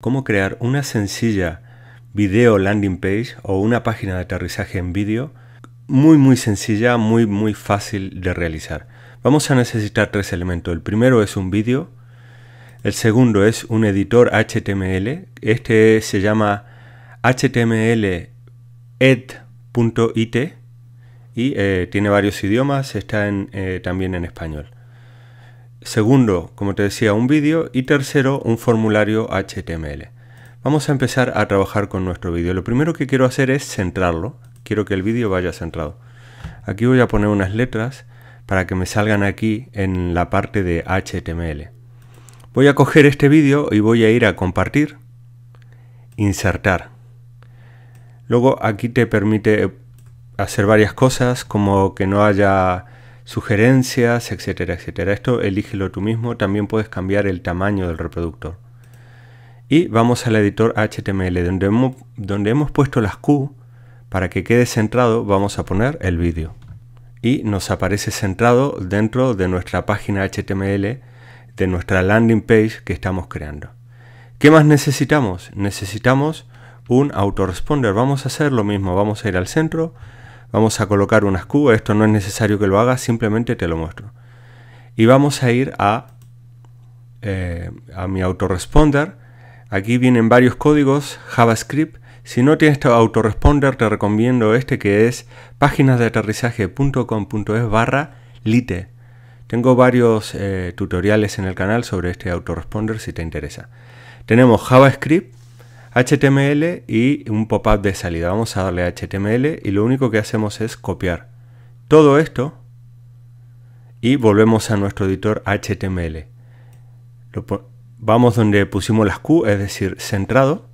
cómo crear una sencilla video landing page o una página de aterrizaje en vídeo muy muy sencilla, muy muy fácil de realizar. Vamos a necesitar tres elementos. El primero es un vídeo, el segundo es un editor HTML, este se llama html.ed.it y eh, tiene varios idiomas, está eh, también en español. Segundo, como te decía, un vídeo. Y tercero, un formulario HTML. Vamos a empezar a trabajar con nuestro vídeo. Lo primero que quiero hacer es centrarlo. Quiero que el vídeo vaya centrado. Aquí voy a poner unas letras para que me salgan aquí en la parte de HTML. Voy a coger este vídeo y voy a ir a compartir, insertar. Luego aquí te permite hacer varias cosas como que no haya sugerencias, etcétera, etcétera. Esto elígelo tú mismo, también puedes cambiar el tamaño del reproductor. Y vamos al editor HTML, donde hemos, puesto las Q, para que quede centrado vamos a poner el vídeo. Y nos aparece centrado dentro de nuestra página HTML, de nuestra landing page que estamos creando. ¿Qué más necesitamos? Necesitamos un autoresponder. Vamos a hacer lo mismo, vamos a ir al centro, Vamos a colocar unas cubas, esto no es necesario que lo hagas, simplemente te lo muestro. Y vamos a ir a, eh, a mi autoresponder. Aquí vienen varios códigos JavaScript. Si no tienes tu autoresponder, te recomiendo este que es páginas páginasdeaterrizaje.com.es barra lite. Tengo varios eh, tutoriales en el canal sobre este autoresponder si te interesa. Tenemos JavaScript, HTML y un pop-up de salida. Vamos a darle a HTML y lo único que hacemos es copiar todo esto y volvemos a nuestro editor HTML. Vamos donde pusimos las Q, es decir, centrado,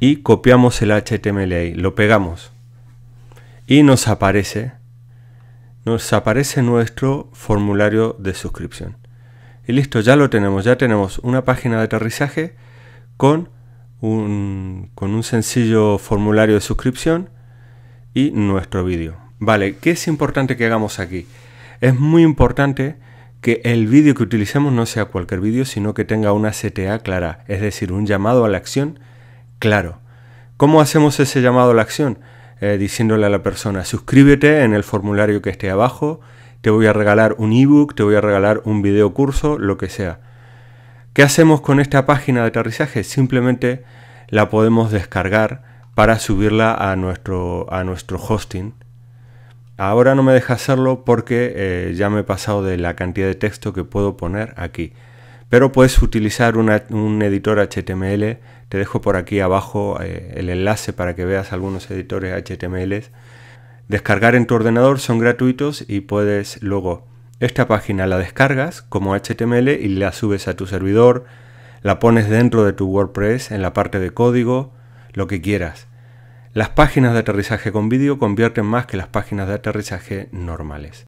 y copiamos el HTML ahí, lo pegamos. Y nos aparece, nos aparece nuestro formulario de suscripción. Y listo, ya lo tenemos, ya tenemos una página de aterrizaje con un, con un sencillo formulario de suscripción y nuestro vídeo. Vale, ¿qué es importante que hagamos aquí? Es muy importante que el vídeo que utilicemos no sea cualquier vídeo, sino que tenga una CTA clara, es decir, un llamado a la acción claro. ¿Cómo hacemos ese llamado a la acción? Eh, diciéndole a la persona, suscríbete en el formulario que esté abajo, te voy a regalar un ebook, te voy a regalar un video curso, lo que sea. ¿Qué hacemos con esta página de aterrizaje? Simplemente la podemos descargar para subirla a nuestro, a nuestro hosting. Ahora no me deja hacerlo porque eh, ya me he pasado de la cantidad de texto que puedo poner aquí. Pero puedes utilizar un editor HTML. Te dejo por aquí abajo eh, el enlace para que veas algunos editores HTML. Descargar en tu ordenador son gratuitos y puedes luego esta página la descargas como HTML y la subes a tu servidor, la pones dentro de tu WordPress en la parte de código, lo que quieras. Las páginas de aterrizaje con vídeo convierten más que las páginas de aterrizaje normales.